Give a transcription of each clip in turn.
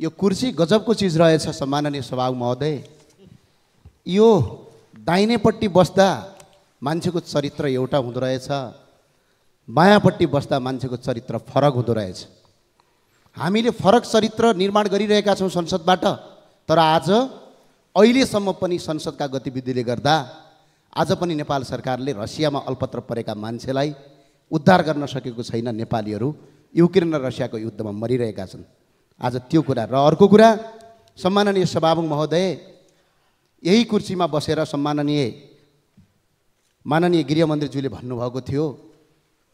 यो कुर्सी गजबको चिज रहेछ सम्माननीय सभाउ महोदय यो दाहिनेपट्टि बस्दा मान्छेको चरित्र एउटा हुँदो रहेछ बायाँपट्टि बस्दा मान्छेको चरित्र फरक हुँदो रहेछ हामीले फरक चरित्र निर्माण गरिरहेका छौँ संसदबाट तर आज अहिलेसम्म पनि संसदका गतिविधिले गर्दा आज पनि नेपाल सरकारले रसियामा अल्पत्र परेका मान्छेलाई उद्धार गर्न सकेको छैन नेपालीहरू युक्रेन र रसियाको युद्धमा मरिरहेका छन् आज त्यो कुरा र अर्को कुरा सम्माननीय सभामुख महोदय यही कुर्सीमा बसेर सम्माननीय माननीय गृहमन्त्रीज्यूले भन्नुभएको थियो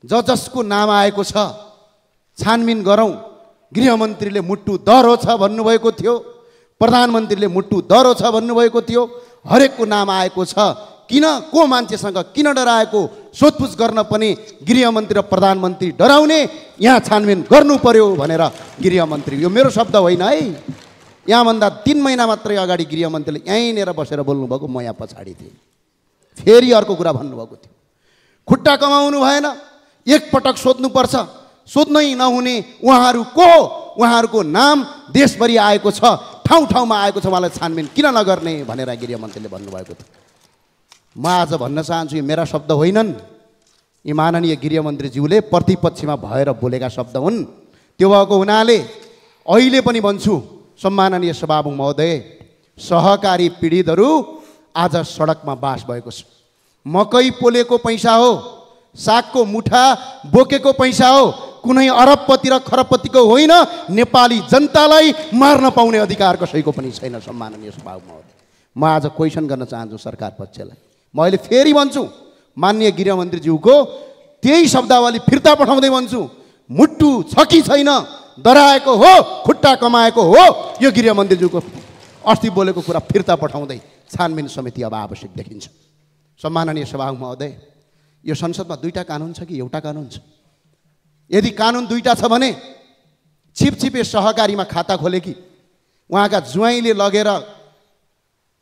ज जसको नाम आएको छ छानबिन गरौँ गृहमन्त्रीले मुट्टु दह्रो छ भन्नुभएको थियो प्रधानमन्त्रीले मुटु दह्रो छ भन्नुभएको थियो हरेकको नाम आएको छ किन को मान्छेसँग किन डराएको सोधपुछ गर्न पनि गृहमन्त्री र प्रधानमन्त्री डराउने यहाँ छानबिन गर्नु पर्यो भनेर गृहमन्त्री यो मेरो शब्द होइन है यहाँभन्दा तिन महिना मात्रै अगाडि गृहमन्त्रीले यहीँनिर बसेर बोल्नुभएको म यहाँ पछाडि थिएँ फेरि अर्को कुरा भन्नुभएको थियो खुट्टा कमाउनु भएन एकपटक सोध्नुपर्छ सोध्नै नहुने उहाँहरू को उहाँहरूको नाम देशभरि आएको छ ठाउँ ठाउँमा आएको छ उहाँलाई छानबिन किन नगर्ने भनेर गृहमन्त्रीले भन्नुभएको थियो म आज भन्न चाहन्छु यो मेरा शब्द होइनन् यी माननीय गृहमन्त्रीज्यूले प्रतिपक्षमा भएर बोलेका शब्द हुन् त्यो भएको हुनाले अहिले पनि भन्छु सम्माननीय सभामुख महोदय सहकारी पीडितहरू आज सडकमा बास भएको छ मकै पोलेको पैसा हो सागको मुठा बोकेको पैसा हो कुनै अरबपति र खरबपतिको होइन नेपाली जनतालाई मार्न पाउने अधिकार कसैको पनि छैन सम्माननीय सभामुख महोदय म आज क्वेसन गर्न चाहन्छु सरकार पक्षलाई म अहिले फेरि भन्छु मान्य गृहमन्त्रीज्यूको त्यही शब्दावली फिर्ता पठाउँदै भन्छु मुट्टु छ कि छैन डराएको हो खुट्टा कमाएको हो यो गृहमन्त्रीज्यूको अस्ति बोलेको कुरा फिर्ता पठाउँदै छानबिन समिति अब आवश्यक देखिन्छ सम्माननीय सभामुख महोदय यो संसदमा दुईवटा कानुन छ कि एउटा कानुन छ यदि कानुन दुईवटा छ भने छिपछिपे सहकारीमा खाता खोले कि उहाँका ज्वाइँले लगेर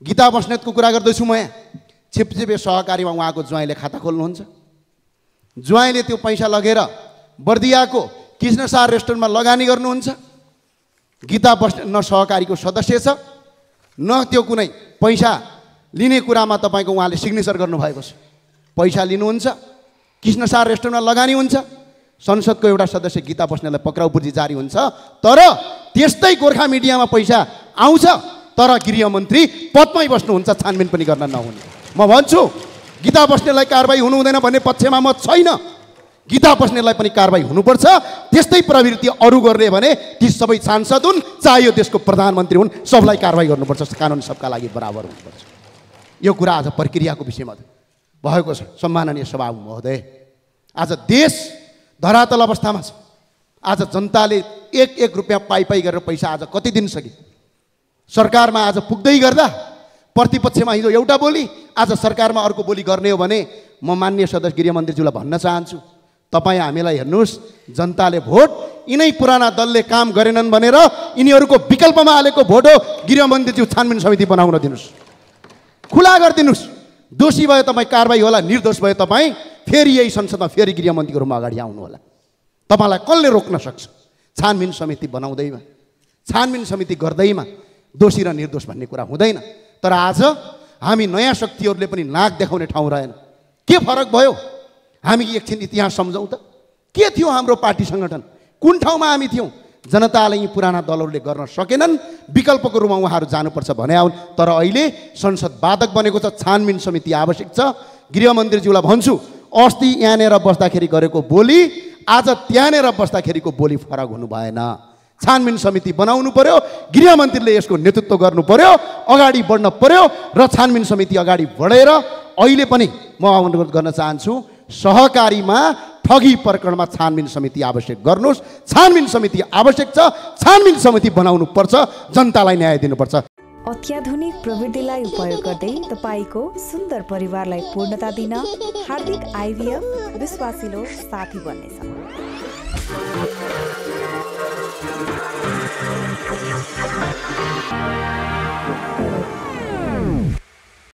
गीता बस्नेतको कुरा गर्दैछु म यहाँ छिपछिपे सहकारीमा उहाँको ज्वाइँले खाता खोल्नुहुन्छ ज्वाइँले त्यो पैसा लगेर बर्दियाको कृष्णसार रेस्टुरेन्टमा लगानी गर्नुहुन्छ गीता बस्ने न सहकारीको सदस्य छ न त्यो कुनै पैसा लिने कुरामा तपाईँको उहाँले सिग्नेचर गर्नुभएको छ पैसा लिनुहुन्छ कृष्णसार रेस्टुरेन्टमा लगानी हुन्छ संसदको एउटा सदस्य गीता बस्नेलाई पक्राउ बुझी जारी हुन्छ तर त्यस्तै गोर्खा मिडियामा पैसा आउँछ तर गृहमन्त्री पदमै बस्नुहुन्छ छानबिन पनि गर्न नहुने म भन्छु गीता बस्नेलाई कारवाही हुनु हुँदैन भन्ने पक्षमा म छैन गीता बस्नेलाई पनि कारवाही हुनुपर्छ त्यस्तै प्रवृत्ति अरू गर्ने भने ती सबै सांसद हुन् चाहे यो देशको प्रधानमन्त्री हुन् सबलाई कारवाही गर्नुपर्छ कानुन सबका लागि बराबर हुनुपर्छ यो कुरा आज प्रक्रियाको विषयमा भएको छ सम्माननीय सभा महोदय आज देश धरातल अवस्थामा छ आज जनताले एक एक रुपियाँ पाइ पाइ गरेर पैसा आज कति दिन सके सरकारमा आज पुग्दै गर्दा प्रतिपक्षमा हिजो एउटा बोली आज सरकारमा अर्को बोली गर्ने हो भने म मान्य सदस्य गृहमन्त्रीज्यूलाई भन्न चाहन्छु तपाईँ हामीलाई हेर्नुहोस् जनताले भोट यिनै पुराना दलले काम गरेनन् भनेर यिनीहरूको विकल्पमा हालेको भोट हो गृहमन्त्रीज्यू छानबिन समिति बनाउन दिनुहोस् खुला गरिदिनुहोस् दोषी भयो तपाईँ कारवाही होला निर्दोष भयो तपाईँ फेरि यही संसदमा फेरि गृहमन्त्रीको रूपमा अगाडि आउनु होला तपाईँलाई कसले रोक्न सक्छ छानबिन समिति बनाउँदैमा छानबिन समिति गर्दैमा दोषी र निर्दोष भन्ने कुरा हुँदैन तर आज हामी नयाँ शक्तिहरूले पनि नाक देखाउने ठाउँ रहेन के फरक भयो हामी एकछिन इतिहास सम्झौँ त के थियो हाम्रो पार्टी सङ्गठन कुन ठाउँमा हामी थियौँ जनताले यी पुराना दलहरूले गर्न सकेनन् विकल्पको रूपमा उहाँहरू जानुपर्छ भने आउन् तर अहिले संसद बाधक बनेको छ छानबिन समिति आवश्यक छ गृहमन्त्रीज्यूलाई भन्छु अस्ति यहाँनिर बस्दाखेरि गरेको बोली आज त्यहाँनिर बस्दाखेरिको बोली फरक हुनु भएन छानबिन समिति बनाउनु पर्यो गृहमन्त्रीले यसको नेतृत्व गर्नु पर्यो अगाडि बढ्न पर्यो र छानबिन समिति अगाडि बढेर अहिले पनि म अनुरोध गर्न चाहन्छु सहकारीमा ठगी प्रकरणमा छानबिन समिति आवश्यक गर्नुहोस् छानबिन समिति आवश्यक छ छानबिन समिति बनाउनु पर्छ जनतालाई न्याय दिनुपर्छ अत्याधुनिक प्रविधिलाई उपयोग गर्दै तपाईँको सुन्दर परिवारलाई पूर्णता दिन हार्दिक आइभिएफ विश्वासिलो साथी बन्नेछ